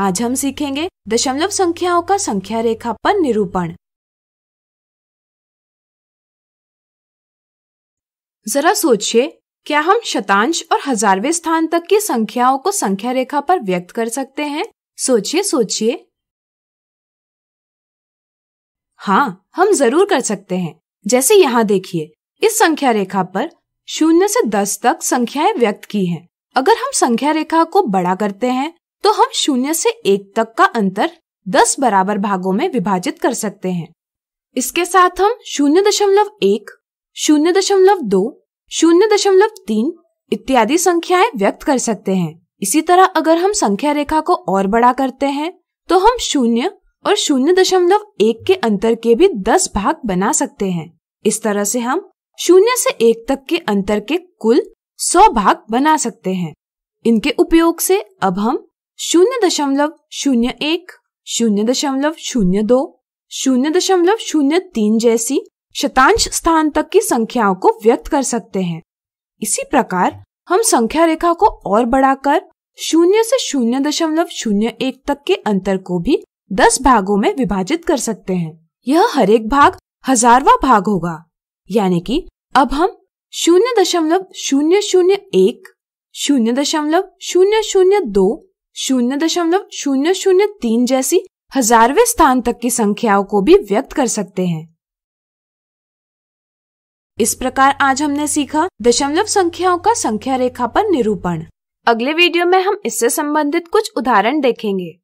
आज हम सीखेंगे दशमलव संख्याओं का संख्या रेखा पर निरूपण जरा सोचिए क्या हम शतांश और हजारवें स्थान तक की संख्याओं को संख्या रेखा पर व्यक्त कर सकते हैं सोचिए सोचिए हाँ हम जरूर कर सकते हैं जैसे यहाँ देखिए इस संख्या रेखा पर शून्य से दस तक संख्याएं व्यक्त की हैं। अगर हम संख्या रेखा को बड़ा करते हैं तो हम शून्य से एक तक का अंतर दस बराबर भागों में विभाजित कर सकते हैं इसके साथ हम शून्य दशमलव एक शून्य दशमलव दो शून्य दशमलव तीन इत्यादि संख्याएं व्यक्त कर सकते हैं इसी तरह अगर हम संख्या रेखा को और बड़ा करते हैं तो हम शून्य और शून्य दशमलव एक के अंतर के भी दस भाग बना सकते हैं इस तरह से हम शून्य से एक तक के अंतर के कुल सौ भाग बना सकते हैं इनके उपयोग से अब हम शून्य दशमलव शून्य एक शून्य दशमलव शून्य दो शून्य दशमलव शून्य तीन जैसी शतांश स्थान तक की संख्याओं को व्यक्त कर सकते हैं इसी प्रकार हम संख्या रेखा को और बढ़ाकर शून्य से शून्य दशमलव शून्य एक तक के अंतर को भी दस भागों में विभाजित कर सकते हैं यह हर एक भाग हजारवा भाग होगा यानी कि अब हम शून्य दशमलव शून्य शून्य एक शून्य दशमलव शून्य शून्य दो शून्य दशमलव शून्य शून्य तीन जैसी हजारवें स्थान तक की संख्याओं को भी व्यक्त कर सकते हैं इस प्रकार आज हमने सीखा दशमलव संख्याओं का संख्या रेखा पर निरूपण अगले वीडियो में हम इससे संबंधित कुछ उदाहरण देखेंगे